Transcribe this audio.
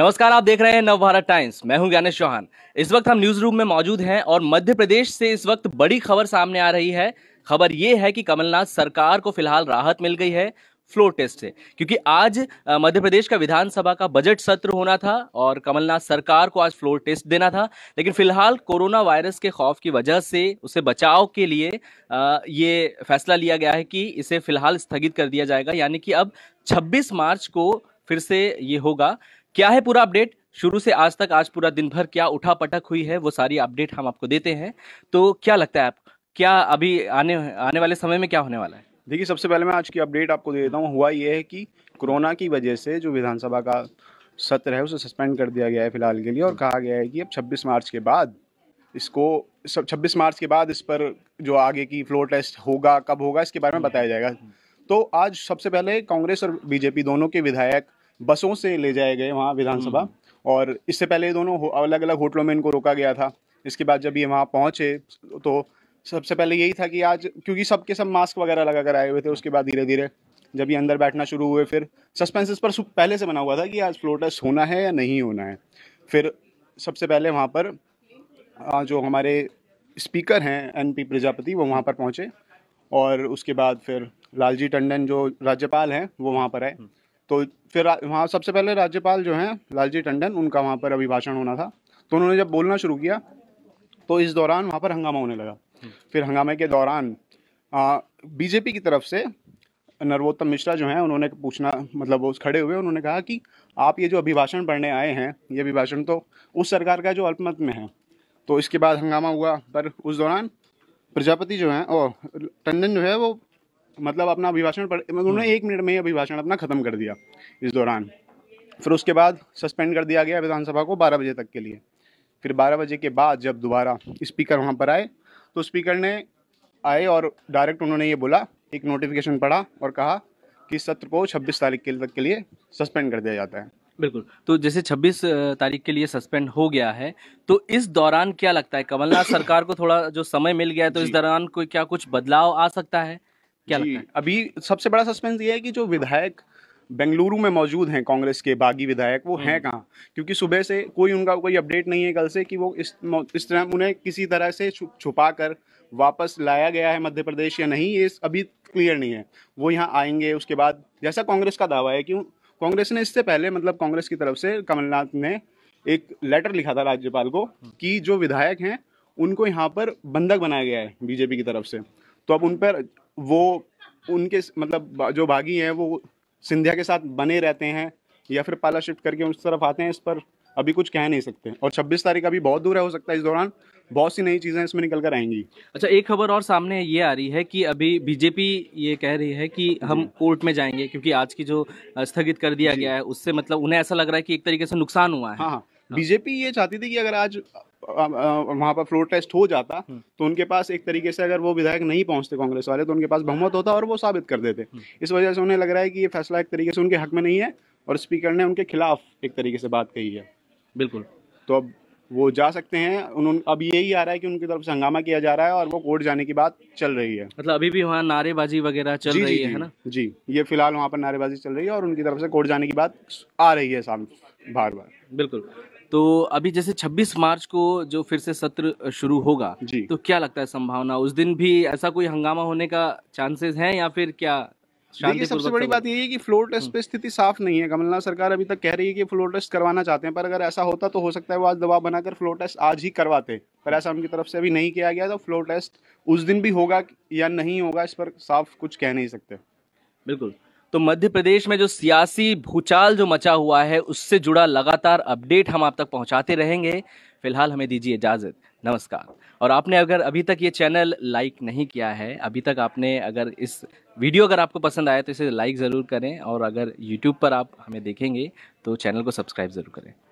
नमस्कार आप देख रहे हैं नव भारत टाइम्स मैं हूं ज्ञानेश चौहान इस वक्त हम न्यूज रूम में मौजूद हैं और मध्य प्रदेश से इस वक्त बड़ी खबर सामने आ रही है खबर ये है कि कमलनाथ सरकार को फिलहाल राहत मिल गई है फ्लो टेस्ट से क्योंकि आज मध्य प्रदेश का विधानसभा का बजट सत्र होना था और कमलनाथ सरकार को आज फ्लोर टेस्ट देना था लेकिन फिलहाल कोरोना वायरस के खौफ की वजह से उसे बचाव के लिए ये फैसला लिया गया है कि इसे फिलहाल स्थगित कर दिया जाएगा यानी कि अब 26 मार्च को फिर से ये होगा क्या है पूरा अपडेट शुरू से आज तक आज पूरा दिन भर क्या उठा पटक हुई है वो सारी अपडेट हम आपको देते हैं तो क्या लगता है आप क्या अभी आने आने वाले समय में क्या होने वाला है देखिए सबसे पहले मैं आज की अपडेट आपको दे देता हूँ हुआ ये है कि कोरोना की वजह से जो विधानसभा का सत्र है उसे सस्पेंड कर दिया गया है फिलहाल के लिए और कहा गया है कि अब 26 मार्च के बाद इसको सब मार्च के बाद इस पर जो आगे की फ्लोर टेस्ट होगा कब होगा इसके बारे में हम्म। बताया जाएगा तो आज सबसे पहले कांग्रेस और बीजेपी दोनों के विधायक बसों से ले जाए गए वहाँ विधानसभा हम्म। और इससे पहले दोनों अलग अलग होटलों में इनको रोका गया था इसके बाद जब ये वहाँ पहुँचे तो सबसे पहले यही था कि आज क्योंकि सबके सब मास्क वगैरह लगा कर आए हुए थे हम्म। उसके बाद धीरे धीरे जब ये अंदर बैठना शुरू हुए फिर सस्पेंस पर पहले से बना हुआ था कि आज फ्लोर टेस्ट होना है या नहीं होना है फिर सबसे पहले वहाँ पर जो हमारे स्पीकर हैं एन पी प्रजापति वो वहाँ पर पहुँचे और उसके बाद फिर लालजी टंडन जो राज्यपाल हैं वो वहाँ पर आए हम्म। तो फिर वहाँ सबसे पहले राज्यपाल जो हैं लालजी टंडन उनका वहाँ पर अभिभाषण होना था तो उन्होंने जब बोलना शुरू किया तो इस दौरान वहाँ पर हंगामा होने लगा फिर हंगामे के दौरान बीजेपी की तरफ से नरोत्तम मिश्रा जो हैं उन्होंने पूछना मतलब वो खड़े हुए उन्होंने कहा कि आप ये जो अभिभाषण पढ़ने आए हैं ये अभिभाषण तो उस सरकार का जो अल्पमत में है तो इसके बाद हंगामा हुआ पर उस दौरान प्रजापति जो हैं और टंडन जो है वो मतलब अपना अभिभाषण पढ़ मतलब उन्होंने हम्म। एक मिनट में अभिभाषण अपना खत्म कर दिया इस दौरान फिर उसके बाद सस्पेंड कर दिया गया विधानसभा को बारह बजे तक के लिए फिर बारह बजे के बाद जब दोबारा स्पीकर वहाँ पर आए तो स्पीकर ने आए और डायरेक्ट उन्होंने ये बोला एक नोटिफिकेशन पढ़ा और कहा कि सत्र को 26 तारीख के तक के लिए सस्पेंड कर दिया जाता है बिल्कुल तो जैसे 26 तारीख के लिए सस्पेंड हो गया है तो इस दौरान क्या लगता है कमलनाथ सरकार को थोड़ा जो समय मिल गया है तो इस दौरान कोई क्या कुछ बदलाव आ सकता है क्या लगता है अभी सबसे बड़ा सस्पेंस ये है कि जो विधायक बेंगलुरु में मौजूद हैं कांग्रेस के बागी विधायक वो हैं हम्म। कहाँ क्योंकि सुबह से कोई उनका कोई अपडेट नहीं है कल से कि वो इस इस तरह उन्हें किसी तरह से छुपा कर वापस लाया गया है मध्य प्रदेश या नहीं ये अभी क्लियर नहीं है वो यहाँ आएंगे उसके बाद जैसा कांग्रेस का दावा है कि कांग्रेस ने इससे पहले मतलब कांग्रेस की तरफ से कमलनाथ ने एक लेटर लिखा था राज्यपाल को हम्म। कि जो विधायक हैं उनको यहाँ पर बंधक बनाया गया है बीजेपी की तरफ से तो अब उन पर वो उनके मतलब जो भागी हैं वो सिंधिया के साथ बने रहते हैं या फिर पाला शिफ्ट करके उस तरफ आते हैं इस पर अभी कुछ कह नहीं सकते और 26 तारीख अभी बहुत दूर है हो सकता है इस दौरान बहुत सी नई चीज़ें इसमें निकल कर आएंगी अच्छा एक खबर और सामने ये आ रही है कि अभी बीजेपी ये कह रही है कि हम कोर्ट में जाएंगे क्योंकि आज की जो स्थगित कर दिया गया है उससे मतलब उन्हें ऐसा लग रहा है कि एक तरीके से नुकसान हुआ है हाँ, हाँ। बीजेपी ये चाहती थी कि अगर आज वहां पर फ्लोर टेस्ट हो जाता हम्म। तो उनके पास एक तरीके से अगर वो विधायक नहीं पहुंचते कांग्रेस वाले तो उनके पास बहुमत हाँ। होता और वो साबित कर देते हम्म। इस वजह से उन्हें लग रहा है कि ये फैसला एक तरीके से उनके हक में नहीं है और स्पीकर ने उनके खिलाफ एक तरीके से बात कही है बिल्कुल तो अब वो जा सकते हैं उन्होंने अब यही आ रहा है कि उनकी तरफ से हंगामा किया जा रहा है और वो कोर्ट जाने की बात चल रही है मतलब अभी भी वहाँ नारेबाजी वगैरह चल जी, रही जी, है ना जी ये फिलहाल वहाँ पर नारेबाजी चल रही है और उनकी तरफ से कोर्ट जाने की बात आ रही है सामने बार बार बिल्कुल तो अभी जैसे 26 मार्च को जो फिर से सत्र शुरू होगा जी तो क्या लगता है संभावना उस दिन भी ऐसा कोई हंगामा होने का चांसेस है या फिर क्या देखिए सबसे बड़ी बात यही है कि फ्लोर हम्म। टेस्ट पे स्थिति साफ नहीं है कमलनाथ सरकार अभी तक कह रही है कि फ्लोर टेस्ट करवाना चाहते हैं पर अगर ऐसा होता तो हो सकता है वो आज दबाव बनाकर फ्लोर टेस्ट आज ही करवाते पर ऐसा उनकी तरफ से अभी नहीं किया गया तो फ्लोर टेस्ट उस दिन भी होगा या नहीं होगा इस पर साफ कुछ कह नहीं सकते बिल्कुल तो मध्य प्रदेश में जो सियासी भूचाल जो मचा हुआ है उससे जुड़ा लगातार अपडेट हम आप तक पहुंचाते रहेंगे फिलहाल हमें दीजिए इजाज़त नमस्कार और आपने अगर अभी तक ये चैनल लाइक नहीं किया है अभी तक आपने अगर इस वीडियो अगर आपको पसंद आया तो इसे लाइक ज़रूर करें और अगर यूट्यूब पर आप हमें देखेंगे तो चैनल को सब्सक्राइब ज़रूर करें